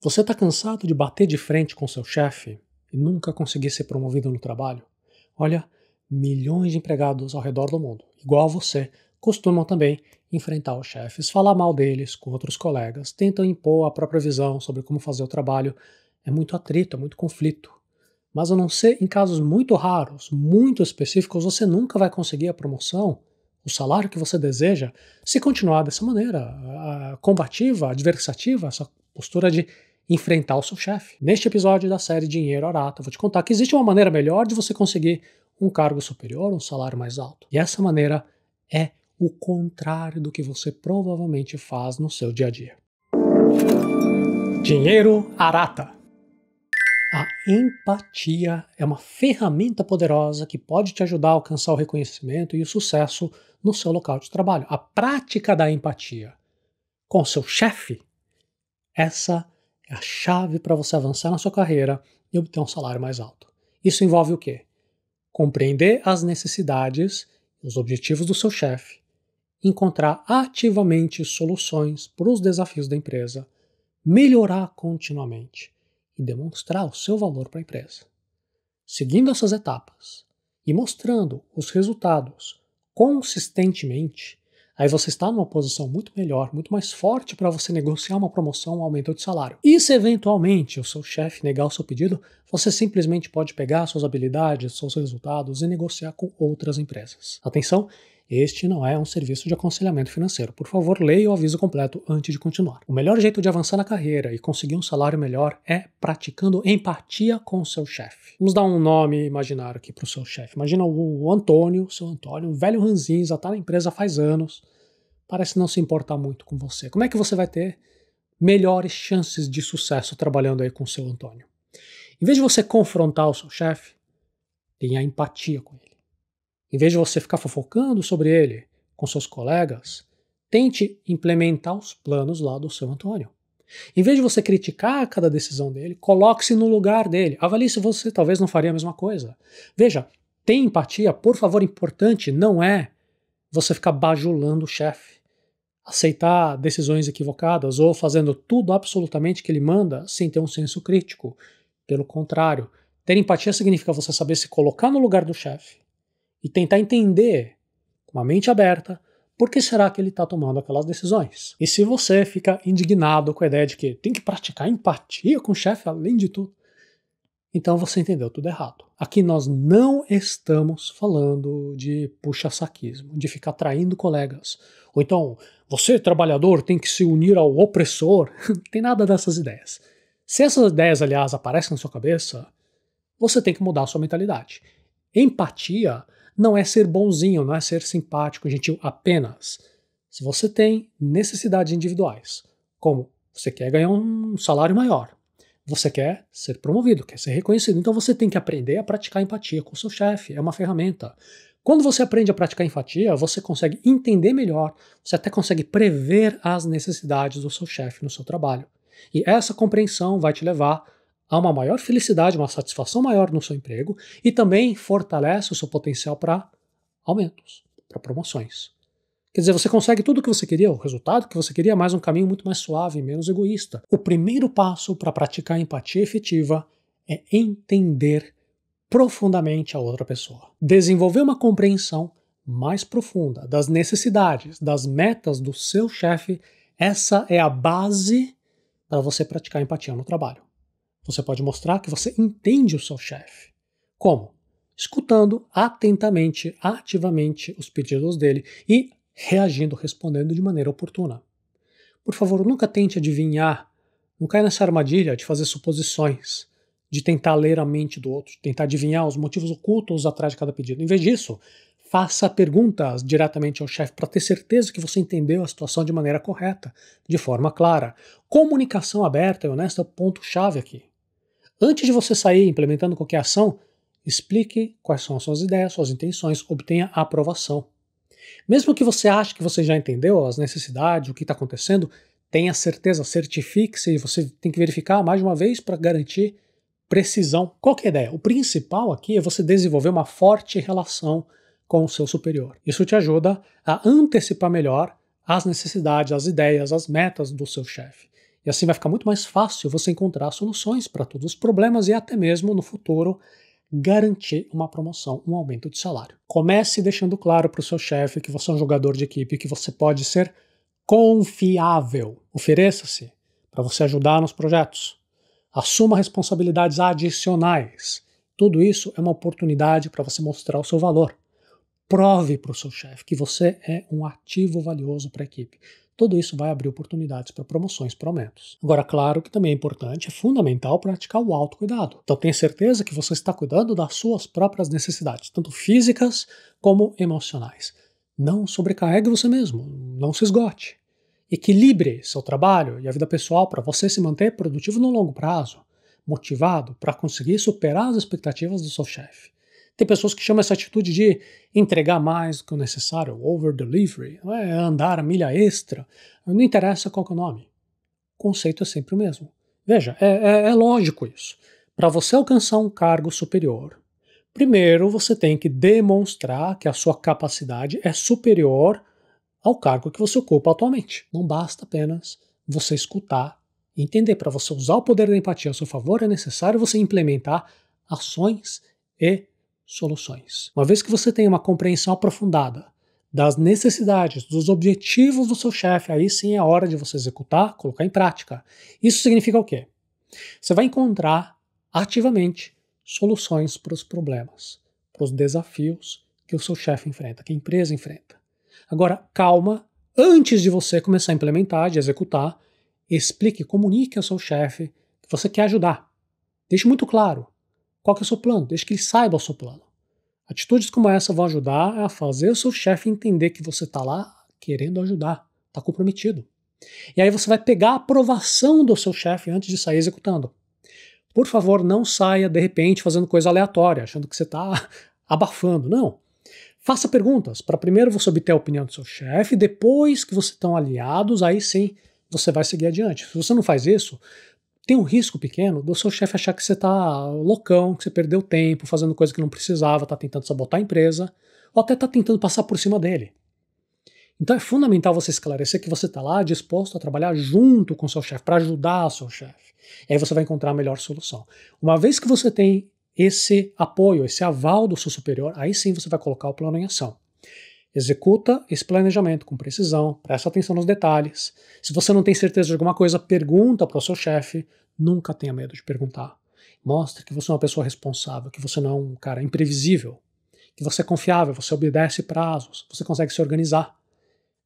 Você está cansado de bater de frente com seu chefe e nunca conseguir ser promovido no trabalho? Olha, milhões de empregados ao redor do mundo, igual a você, costumam também enfrentar os chefes, falar mal deles com outros colegas, tentam impor a própria visão sobre como fazer o trabalho. É muito atrito, é muito conflito. Mas a não ser em casos muito raros, muito específicos, você nunca vai conseguir a promoção, o salário que você deseja, se continuar dessa maneira, combativa, adversativa, essa postura de enfrentar o seu chefe. Neste episódio da série Dinheiro Arata eu vou te contar que existe uma maneira melhor de você conseguir um cargo superior, um salário mais alto. E essa maneira é o contrário do que você provavelmente faz no seu dia a dia. Dinheiro Arata. A empatia é uma ferramenta poderosa que pode te ajudar a alcançar o reconhecimento e o sucesso no seu local de trabalho. A prática da empatia com seu chefe, essa é a chave para você avançar na sua carreira e obter um salário mais alto. Isso envolve o quê? Compreender as necessidades e os objetivos do seu chefe, encontrar ativamente soluções para os desafios da empresa, melhorar continuamente e demonstrar o seu valor para a empresa. Seguindo essas etapas e mostrando os resultados consistentemente, Aí você está numa posição muito melhor, muito mais forte para você negociar uma promoção, um aumento de salário. E se eventualmente o seu chefe negar o seu pedido, você simplesmente pode pegar suas habilidades, seus resultados e negociar com outras empresas. Atenção, este não é um serviço de aconselhamento financeiro. Por favor, leia o aviso completo antes de continuar. O melhor jeito de avançar na carreira e conseguir um salário melhor é praticando empatia com o seu chefe. Vamos dar um nome imaginário aqui para o seu chefe. Imagina o Antônio, seu Antônio, um velho ranzinza, está na empresa faz anos, parece não se importar muito com você. Como é que você vai ter melhores chances de sucesso trabalhando aí com o seu Antônio? Em vez de você confrontar o seu chefe, tenha empatia com ele. Em vez de você ficar fofocando sobre ele com seus colegas, tente implementar os planos lá do seu Antônio. Em vez de você criticar cada decisão dele, coloque-se no lugar dele. Avalie se você talvez não faria a mesma coisa. Veja, tem empatia, por favor, importante não é você ficar bajulando o chefe, aceitar decisões equivocadas ou fazendo tudo absolutamente que ele manda sem ter um senso crítico. Pelo contrário, ter empatia significa você saber se colocar no lugar do chefe e tentar entender, com a mente aberta, por que será que ele está tomando aquelas decisões? E se você fica indignado com a ideia de que tem que praticar empatia com o chefe além de tudo, então você entendeu tudo errado. Aqui nós não estamos falando de puxa-saquismo, de ficar traindo colegas. Ou então, você, trabalhador, tem que se unir ao opressor. não tem nada dessas ideias. Se essas ideias, aliás, aparecem na sua cabeça, você tem que mudar a sua mentalidade. Empatia não é ser bonzinho, não é ser simpático, gentil apenas. Se você tem necessidades individuais, como você quer ganhar um salário maior, você quer ser promovido, quer ser reconhecido, então você tem que aprender a praticar empatia com o seu chefe, é uma ferramenta. Quando você aprende a praticar empatia, você consegue entender melhor, você até consegue prever as necessidades do seu chefe no seu trabalho. E essa compreensão vai te levar há uma maior felicidade, uma satisfação maior no seu emprego e também fortalece o seu potencial para aumentos, para promoções. Quer dizer, você consegue tudo o que você queria, o resultado que você queria, mais um caminho muito mais suave, menos egoísta. O primeiro passo para praticar empatia efetiva é entender profundamente a outra pessoa. Desenvolver uma compreensão mais profunda das necessidades, das metas do seu chefe, essa é a base para você praticar empatia no trabalho. Você pode mostrar que você entende o seu chefe. Como? Escutando atentamente, ativamente os pedidos dele e reagindo, respondendo de maneira oportuna. Por favor, nunca tente adivinhar, não caia nessa armadilha de fazer suposições, de tentar ler a mente do outro, de tentar adivinhar os motivos ocultos atrás de cada pedido. Em vez disso, faça perguntas diretamente ao chefe para ter certeza que você entendeu a situação de maneira correta, de forma clara. Comunicação aberta e honesta é o ponto-chave aqui. Antes de você sair implementando qualquer ação, explique quais são as suas ideias, suas intenções, obtenha a aprovação. Mesmo que você ache que você já entendeu as necessidades, o que está acontecendo, tenha certeza, certifique-se e você tem que verificar mais uma vez para garantir precisão. Qual é a ideia? O principal aqui é você desenvolver uma forte relação com o seu superior. Isso te ajuda a antecipar melhor as necessidades, as ideias, as metas do seu chefe. E assim vai ficar muito mais fácil você encontrar soluções para todos os problemas e até mesmo no futuro garantir uma promoção, um aumento de salário. Comece deixando claro para o seu chefe que você é um jogador de equipe, que você pode ser confiável. Ofereça-se para você ajudar nos projetos. Assuma responsabilidades adicionais. Tudo isso é uma oportunidade para você mostrar o seu valor. Prove para o seu chefe que você é um ativo valioso para a equipe. Tudo isso vai abrir oportunidades para promoções para aumentos. Agora, claro que também é importante, é fundamental praticar o autocuidado. Então, tenha certeza que você está cuidando das suas próprias necessidades, tanto físicas como emocionais. Não sobrecarregue você mesmo, não se esgote. Equilibre seu trabalho e a vida pessoal para você se manter produtivo no longo prazo, motivado para conseguir superar as expectativas do seu chefe. Tem pessoas que chamam essa atitude de entregar mais do que o necessário, over delivery, é andar a milha extra, não interessa qual é o nome. O conceito é sempre o mesmo. Veja, é, é, é lógico isso. Para você alcançar um cargo superior, primeiro você tem que demonstrar que a sua capacidade é superior ao cargo que você ocupa atualmente. Não basta apenas você escutar entender. Para você usar o poder da empatia a seu favor, é necessário você implementar ações e soluções. Uma vez que você tem uma compreensão aprofundada das necessidades, dos objetivos do seu chefe, aí sim é hora de você executar, colocar em prática. Isso significa o quê? Você vai encontrar ativamente soluções para os problemas, para os desafios que o seu chefe enfrenta, que a empresa enfrenta. Agora, calma, antes de você começar a implementar, de executar, explique, comunique ao seu chefe que você quer ajudar. Deixe muito claro, qual que é o seu plano? Deixe que ele saiba o seu plano. Atitudes como essa vão ajudar a fazer o seu chefe entender que você está lá querendo ajudar, está comprometido. E aí você vai pegar a aprovação do seu chefe antes de sair executando. Por favor, não saia de repente fazendo coisa aleatória, achando que você está abafando. Não. Faça perguntas para primeiro você obter a opinião do seu chefe, depois que vocês estão aliados, aí sim você vai seguir adiante. Se você não faz isso, tem um risco pequeno do seu chefe achar que você está loucão, que você perdeu tempo fazendo coisa que não precisava, está tentando sabotar a empresa, ou até está tentando passar por cima dele. Então é fundamental você esclarecer que você está lá disposto a trabalhar junto com seu chefe, para ajudar o seu chefe. E aí você vai encontrar a melhor solução. Uma vez que você tem esse apoio, esse aval do seu superior, aí sim você vai colocar o plano em ação. Executa esse planejamento com precisão, presta atenção nos detalhes. Se você não tem certeza de alguma coisa, pergunta para o seu chefe. Nunca tenha medo de perguntar. Mostre que você é uma pessoa responsável, que você não é um cara imprevisível, que você é confiável, você obedece prazos, você consegue se organizar.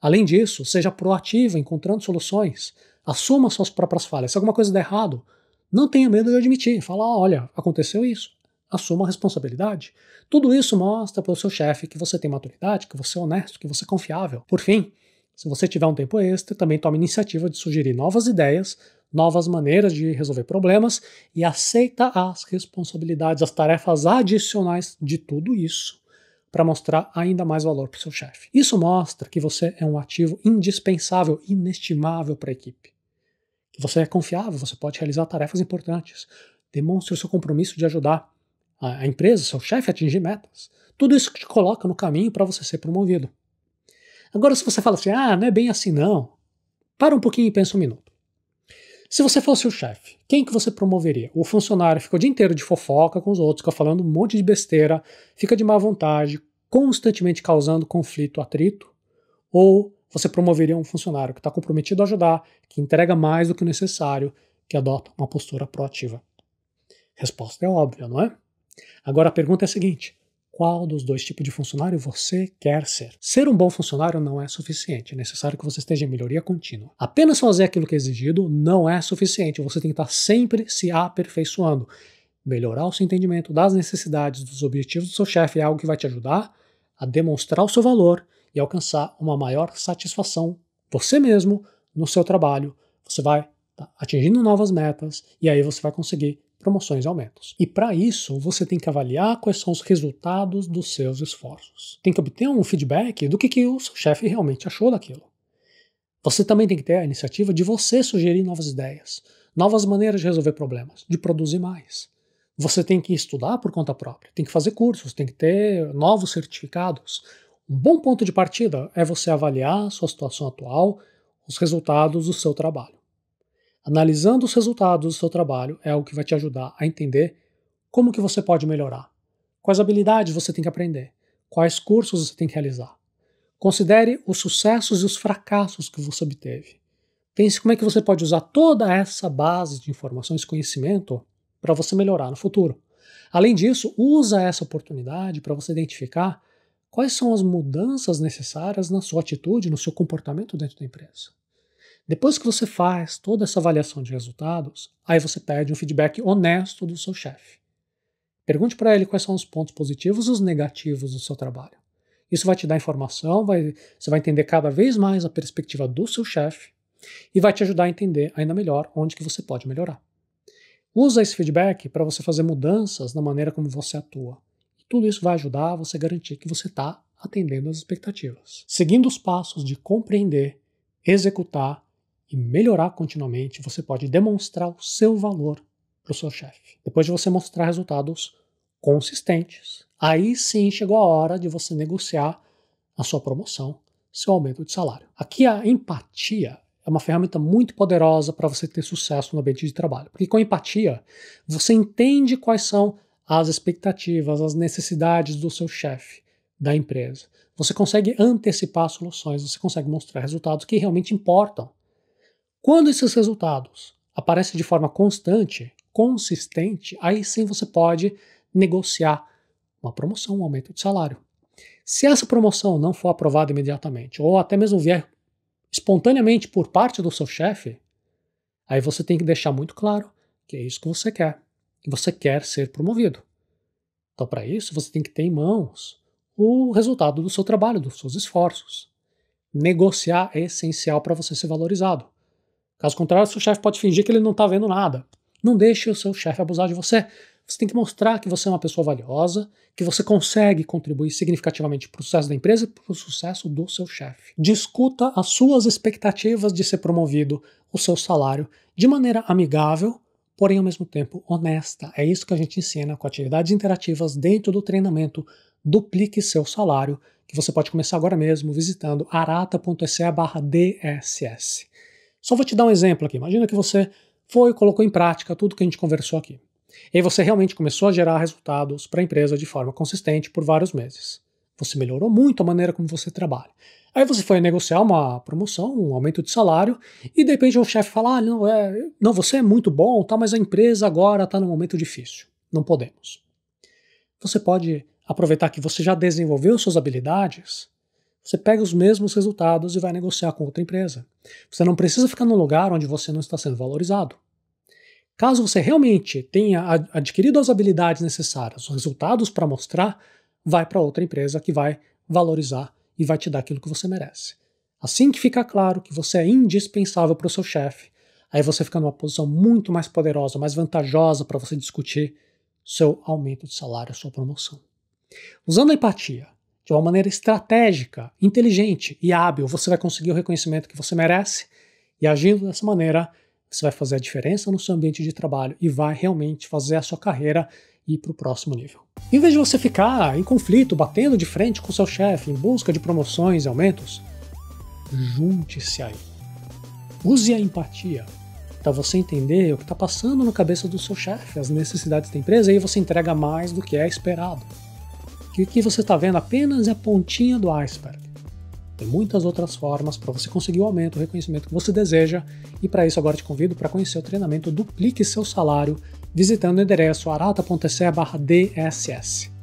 Além disso, seja proativa, encontrando soluções. Assuma suas próprias falhas. Se alguma coisa der errado, não tenha medo de admitir. Fala, ah, olha, aconteceu isso assuma a responsabilidade. Tudo isso mostra para o seu chefe que você tem maturidade, que você é honesto, que você é confiável. Por fim, se você tiver um tempo extra, também tome iniciativa de sugerir novas ideias, novas maneiras de resolver problemas e aceita as responsabilidades, as tarefas adicionais de tudo isso para mostrar ainda mais valor para o seu chefe. Isso mostra que você é um ativo indispensável, inestimável para a equipe. você é confiável, você pode realizar tarefas importantes. Demonstre o seu compromisso de ajudar a, empresa, seu chefe atingir metas. Tudo isso que te coloca no caminho para você ser promovido. Agora, se você fala assim, ah, não é bem assim não, para um pouquinho e pensa um minuto. Se você fosse o chefe, quem que você promoveria? O funcionário fica o dia inteiro de fofoca com os outros, fica falando um monte de besteira, fica de má vontade, constantemente causando conflito, atrito? Ou você promoveria um funcionário que está comprometido a ajudar, que entrega mais do que o necessário, que adota uma postura proativa? Resposta é óbvia, não é? Agora a pergunta é a seguinte: qual dos dois tipos de funcionário você quer ser? Ser um bom funcionário não é suficiente, é necessário que você esteja em melhoria contínua. Apenas fazer aquilo que é exigido não é suficiente, você tem que estar sempre se aperfeiçoando. Melhorar o seu entendimento das necessidades, dos objetivos do seu chefe é algo que vai te ajudar a demonstrar o seu valor e alcançar uma maior satisfação você mesmo no seu trabalho. Você vai tá atingindo novas metas e aí você vai conseguir promoções e aumentos. E para isso, você tem que avaliar quais são os resultados dos seus esforços. Tem que obter um feedback do que, que o seu chefe realmente achou daquilo. Você também tem que ter a iniciativa de você sugerir novas ideias, novas maneiras de resolver problemas, de produzir mais. Você tem que estudar por conta própria, tem que fazer cursos, tem que ter novos certificados. Um bom ponto de partida é você avaliar a sua situação atual, os resultados do seu trabalho. Analisando os resultados do seu trabalho é algo que vai te ajudar a entender como que você pode melhorar, quais habilidades você tem que aprender, quais cursos você tem que realizar. Considere os sucessos e os fracassos que você obteve. Pense como é que você pode usar toda essa base de informações e conhecimento para você melhorar no futuro. Além disso, usa essa oportunidade para você identificar quais são as mudanças necessárias na sua atitude, no seu comportamento dentro da empresa. Depois que você faz toda essa avaliação de resultados, aí você pede um feedback honesto do seu chefe. Pergunte para ele quais são os pontos positivos e os negativos do seu trabalho. Isso vai te dar informação, vai, você vai entender cada vez mais a perspectiva do seu chefe e vai te ajudar a entender ainda melhor onde que você pode melhorar. Usa esse feedback para você fazer mudanças na maneira como você atua. tudo isso vai ajudar você a garantir que você está atendendo às expectativas. Seguindo os passos de compreender, executar e melhorar continuamente, você pode demonstrar o seu valor para o seu chefe. Depois de você mostrar resultados consistentes, aí sim chegou a hora de você negociar a sua promoção, seu aumento de salário. Aqui a empatia é uma ferramenta muito poderosa para você ter sucesso no ambiente de trabalho, porque com empatia você entende quais são as expectativas, as necessidades do seu chefe, da empresa. Você consegue antecipar soluções, você consegue mostrar resultados que realmente importam quando esses resultados aparecem de forma constante, consistente, aí sim você pode negociar uma promoção, um aumento de salário. Se essa promoção não for aprovada imediatamente, ou até mesmo vier espontaneamente por parte do seu chefe, aí você tem que deixar muito claro que é isso que você quer, que você quer ser promovido. Então, para isso, você tem que ter em mãos o resultado do seu trabalho, dos seus esforços. Negociar é essencial para você ser valorizado. Caso contrário, seu chefe pode fingir que ele não está vendo nada. Não deixe o seu chefe abusar de você. Você tem que mostrar que você é uma pessoa valiosa, que você consegue contribuir significativamente para o sucesso da empresa e para o sucesso do seu chefe. Discuta as suas expectativas de ser promovido, o seu salário, de maneira amigável, porém ao mesmo tempo honesta. É isso que a gente ensina com atividades interativas dentro do treinamento. Duplique seu salário, que você pode começar agora mesmo visitando arata.se/dss. Só vou te dar um exemplo aqui. Imagina que você foi, e colocou em prática tudo que a gente conversou aqui. E você realmente começou a gerar resultados para a empresa de forma consistente por vários meses. Você melhorou muito a maneira como você trabalha. Aí você foi negociar uma promoção, um aumento de salário, e de repente o chefe fala: ah, não, é, não, você é muito bom, tá, mas a empresa agora está num momento difícil. Não podemos. Você pode aproveitar que você já desenvolveu suas habilidades você pega os mesmos resultados e vai negociar com outra empresa. Você não precisa ficar num lugar onde você não está sendo valorizado. Caso você realmente tenha adquirido as habilidades necessárias, os resultados para mostrar, vai para outra empresa que vai valorizar e vai te dar aquilo que você merece. Assim que fica claro que você é indispensável para o seu chefe, aí você fica numa posição muito mais poderosa, mais vantajosa para você discutir seu aumento de salário, sua promoção. Usando a empatia, de uma maneira estratégica, inteligente e hábil, você vai conseguir o reconhecimento que você merece e agindo dessa maneira, você vai fazer a diferença no seu ambiente de trabalho e vai realmente fazer a sua carreira ir para o próximo nível. Em vez de você ficar em conflito, batendo de frente com seu chefe em busca de promoções e aumentos, junte-se a ele. Use a empatia para você entender o que está passando na cabeça do seu chefe, as necessidades da empresa, e aí você entrega mais do que é esperado que o que você está vendo apenas é a pontinha do iceberg. Tem muitas outras formas para você conseguir o aumento, o reconhecimento que você deseja, e para isso agora te convido para conhecer o treinamento Duplique Seu Salário visitando o endereço arata.se/dss.